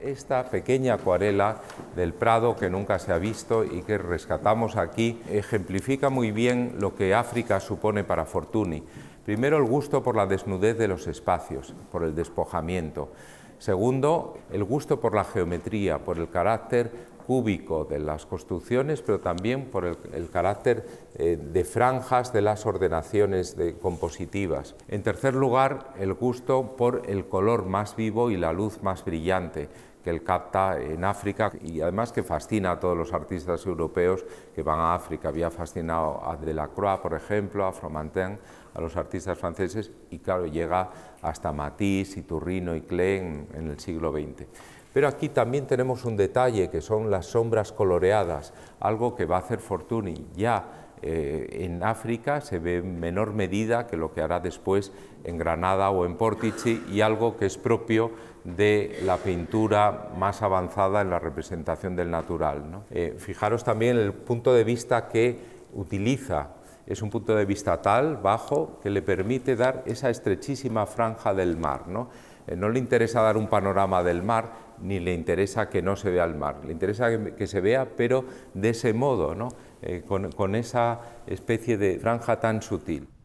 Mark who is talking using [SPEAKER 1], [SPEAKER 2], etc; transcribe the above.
[SPEAKER 1] esta pequeña acuarela del Prado que nunca se ha visto y que rescatamos aquí ejemplifica muy bien lo que África supone para Fortuny. Primero, el gusto por la desnudez de los espacios, por el despojamiento. Segundo, el gusto por la geometría, por el carácter cúbico de las construcciones, pero también por el, carácter eh, de franjas de las ordenaciones compositivas. En tercer lugar, el gusto por el color más vivo y la luz más brillante que él capta en África y además que fascina a todos los artistas europeos que van a África. Había fascinado a Delacroix, por ejemplo, a Fromentin, a los artistas franceses y claro, llega hasta Matisse, Turrino y Klein en el siglo XX. Pero aquí también tenemos un detalle que son las sombras coloreadas, algo que va a hacer Fortuny ya eh, en África se ve en menor medida que lo que hará después en Granada o en Portici y algo que es propio de la pintura más avanzada en la representación del natural. Eh, fijaros también el punto de vista que utiliza. Es un punto de vista tal, bajo, que le permite dar esa estrechísima franja del mar. Eh, no le interesa dar un panorama del mar, ni le interesa que no se vea el mar, le interesa que, se vea, pero de ese modo, ¿no? Eh, con, con esa especie de franja tan sutil.